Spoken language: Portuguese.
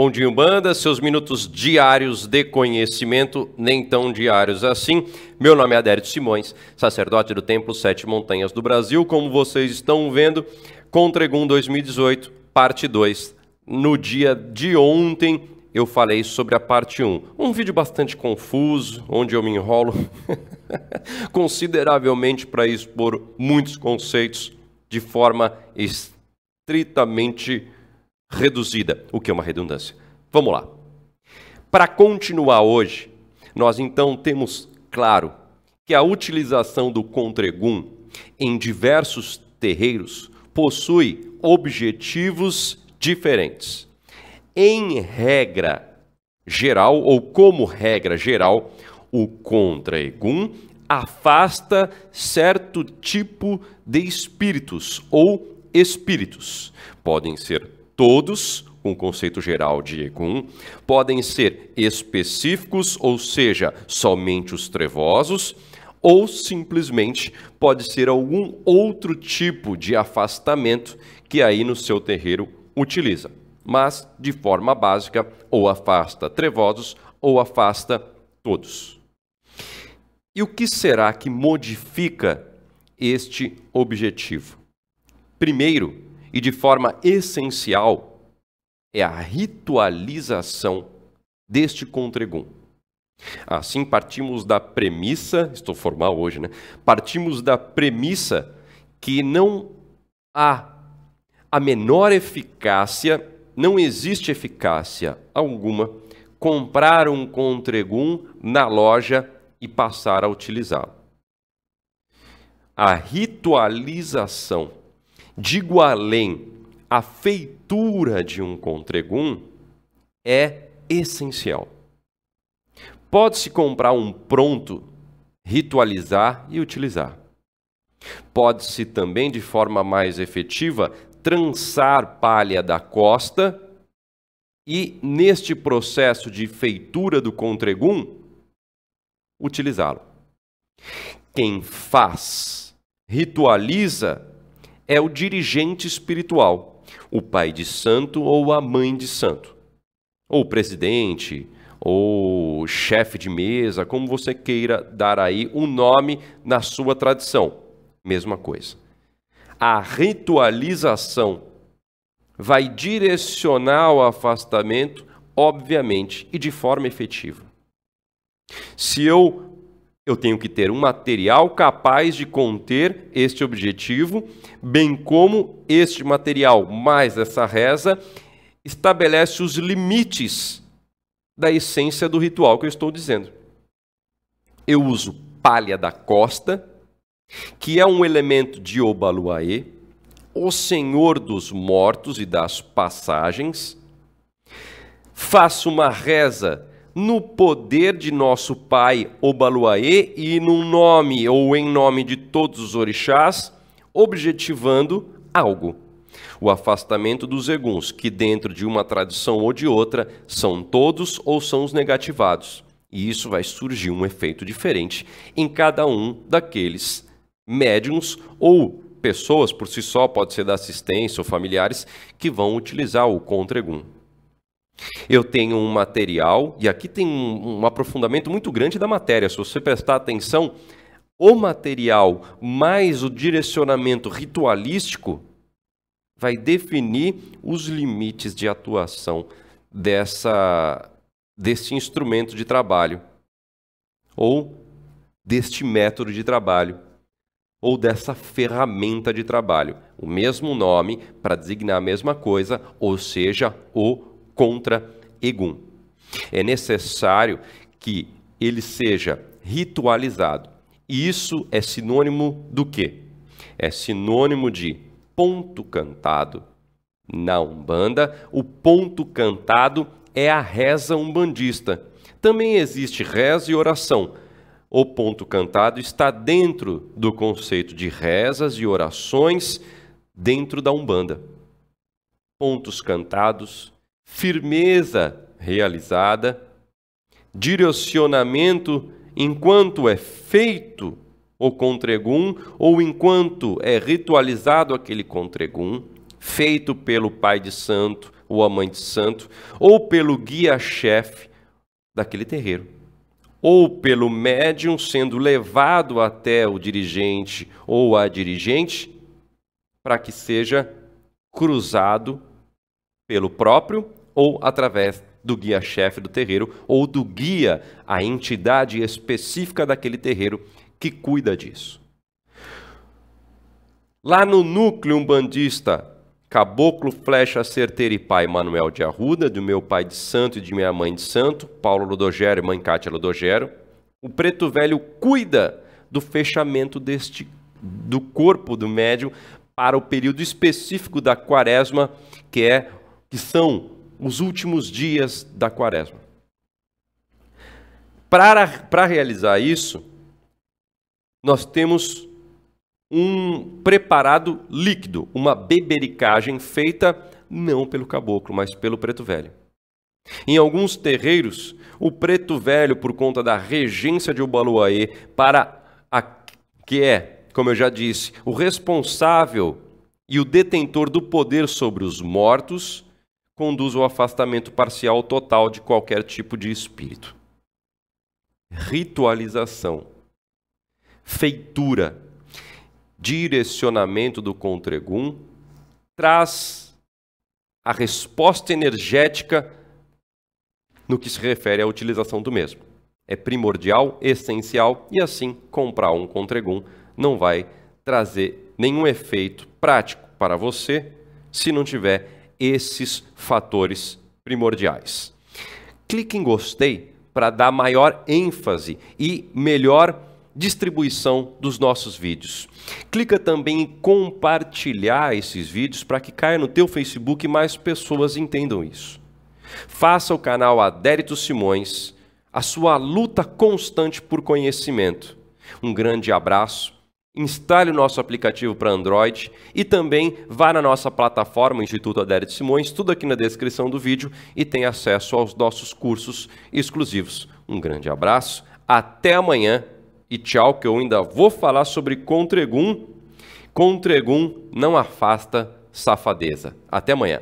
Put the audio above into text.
Bom dia, Umbanda, seus minutos diários de conhecimento, nem tão diários assim. Meu nome é Adérito Simões, sacerdote do Templo Sete Montanhas do Brasil. Como vocês estão vendo, Contregum 2018, parte 2. No dia de ontem, eu falei sobre a parte 1. Um vídeo bastante confuso, onde eu me enrolo consideravelmente para expor muitos conceitos de forma estritamente reduzida, o que é uma redundância. Vamos lá. Para continuar hoje, nós então temos claro que a utilização do contregum em diversos terreiros possui objetivos diferentes. Em regra geral, ou como regra geral, o contregum afasta certo tipo de espíritos ou espíritos. Podem ser Todos, com o conceito geral de Egum, podem ser específicos, ou seja, somente os trevosos, ou simplesmente pode ser algum outro tipo de afastamento que aí no seu terreiro utiliza. Mas, de forma básica, ou afasta trevosos ou afasta todos. E o que será que modifica este objetivo? Primeiro, e de forma essencial é a ritualização deste contregum. Assim partimos da premissa, estou formal hoje, né? Partimos da premissa que não há a menor eficácia, não existe eficácia alguma comprar um contregum na loja e passar a utilizá-lo. A ritualização digo além, a feitura de um contregum é essencial. Pode-se comprar um pronto, ritualizar e utilizar. Pode-se também, de forma mais efetiva, trançar palha da costa e, neste processo de feitura do contregum, utilizá-lo. Quem faz, ritualiza é o dirigente espiritual, o pai de santo ou a mãe de santo, ou presidente, ou chefe de mesa, como você queira dar aí um nome na sua tradição. Mesma coisa. A ritualização vai direcionar o afastamento, obviamente, e de forma efetiva. Se eu eu tenho que ter um material capaz de conter este objetivo, bem como este material mais essa reza estabelece os limites da essência do ritual que eu estou dizendo. Eu uso palha da costa, que é um elemento de Obaluaê, o senhor dos mortos e das passagens. Faço uma reza no poder de nosso pai Obaluaê e no nome ou em nome de todos os orixás, objetivando algo. O afastamento dos eguns, que dentro de uma tradição ou de outra são todos ou são os negativados. E isso vai surgir um efeito diferente em cada um daqueles médiums ou pessoas por si só, pode ser da assistência ou familiares, que vão utilizar o contra-egum. Eu tenho um material, e aqui tem um, um aprofundamento muito grande da matéria. Se você prestar atenção, o material mais o direcionamento ritualístico vai definir os limites de atuação dessa desse instrumento de trabalho ou deste método de trabalho ou dessa ferramenta de trabalho. O mesmo nome para designar a mesma coisa, ou seja, o contra Egum. É necessário que ele seja ritualizado. E isso é sinônimo do quê? É sinônimo de ponto cantado. Na Umbanda, o ponto cantado é a reza umbandista. Também existe reza e oração. O ponto cantado está dentro do conceito de rezas e orações dentro da Umbanda. Pontos cantados, firmeza realizada, direcionamento enquanto é feito o contregum ou enquanto é ritualizado aquele contregum, feito pelo pai de santo ou a mãe de santo, ou pelo guia-chefe daquele terreiro, ou pelo médium sendo levado até o dirigente ou a dirigente para que seja cruzado pelo próprio ou através do guia-chefe do terreiro ou do guia, a entidade específica daquele terreiro que cuida disso. Lá no núcleo umbandista, Caboclo Flecha Certeira e pai Manuel de Arruda, do meu pai de santo e de minha mãe de santo, Paulo Ludogero e mãe Cátia Ludogero, o preto velho cuida do fechamento deste do corpo do médium para o período específico da quaresma, que é que são os últimos dias da quaresma. Para, para realizar isso, nós temos um preparado líquido, uma bebericagem feita não pelo caboclo, mas pelo preto velho. Em alguns terreiros, o preto velho, por conta da regência de Ubaluaê, para a, que é, como eu já disse, o responsável e o detentor do poder sobre os mortos, conduz ao afastamento parcial ou total de qualquer tipo de espírito. Ritualização, feitura, direcionamento do contregum traz a resposta energética no que se refere à utilização do mesmo. É primordial, essencial e assim comprar um contregum não vai trazer nenhum efeito prático para você se não tiver esses fatores primordiais. Clique em gostei para dar maior ênfase e melhor distribuição dos nossos vídeos. Clica também em compartilhar esses vídeos para que caia no teu Facebook e mais pessoas entendam isso. Faça o canal Adérito Simões a sua luta constante por conhecimento. Um grande abraço Instale o nosso aplicativo para Android e também vá na nossa plataforma Instituto Adérito Simões, tudo aqui na descrição do vídeo e tem acesso aos nossos cursos exclusivos. Um grande abraço, até amanhã e tchau, que eu ainda vou falar sobre Contregum. Contregum não afasta safadeza. Até amanhã.